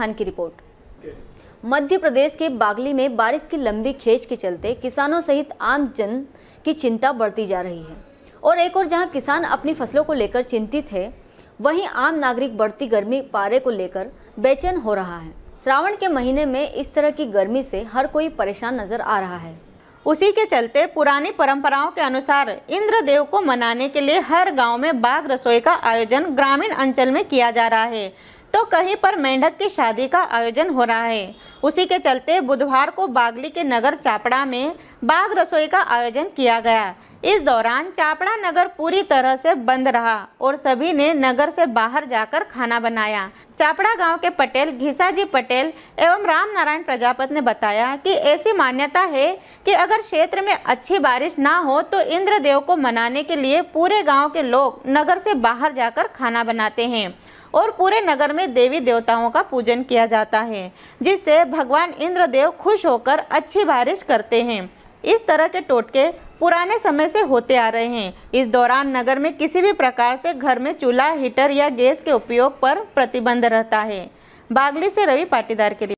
राजस्थान की रिपोर्ट मध्य प्रदेश के बागली में बारिश की लंबी खेच के चलते किसानों सहित आम जन की चिंता बढ़ती जा रही है और एक और जहां किसान अपनी फसलों को लेकर चिंतित है वहीं आम नागरिक बढ़ती गर्मी पारे को लेकर बेचैन हो रहा है श्रावण के महीने में इस तरह की गर्मी से हर कोई परेशान नजर आ रहा है उसी के चलते पुरानी परंपराओं के अनुसार इंद्रदेव को मनाने के लिए हर गांव में बाघ रसोई का आयोजन ग्रामीण अंचल में किया जा रहा है तो कहीं पर मेंढक की शादी का आयोजन हो रहा है उसी के चलते बुधवार को बागली के नगर चापड़ा में बाघ रसोई का आयोजन किया गया इस दौरान चापड़ा नगर पूरी तरह से बंद रहा और सभी ने नगर से बाहर जाकर खाना बनाया चापड़ा गांव के पटेल घिसाजी पटेल एवं राम नारायण प्रजापत ने बताया कि ऐसी मान्यता है कि अगर क्षेत्र में अच्छी बारिश ना हो तो इंद्रदेव को मनाने के लिए पूरे गांव के लोग नगर से बाहर जाकर खाना बनाते हैं और पूरे नगर में देवी देवताओं का पूजन किया जाता है जिससे भगवान इंद्रदेव खुश होकर अच्छी बारिश करते हैं इस तरह के टोटके पुराने समय से होते आ रहे हैं इस दौरान नगर में किसी भी प्रकार से घर में चूल्हा हीटर या गैस के उपयोग पर प्रतिबंध रहता है बागली से रवि पाटीदार के लिए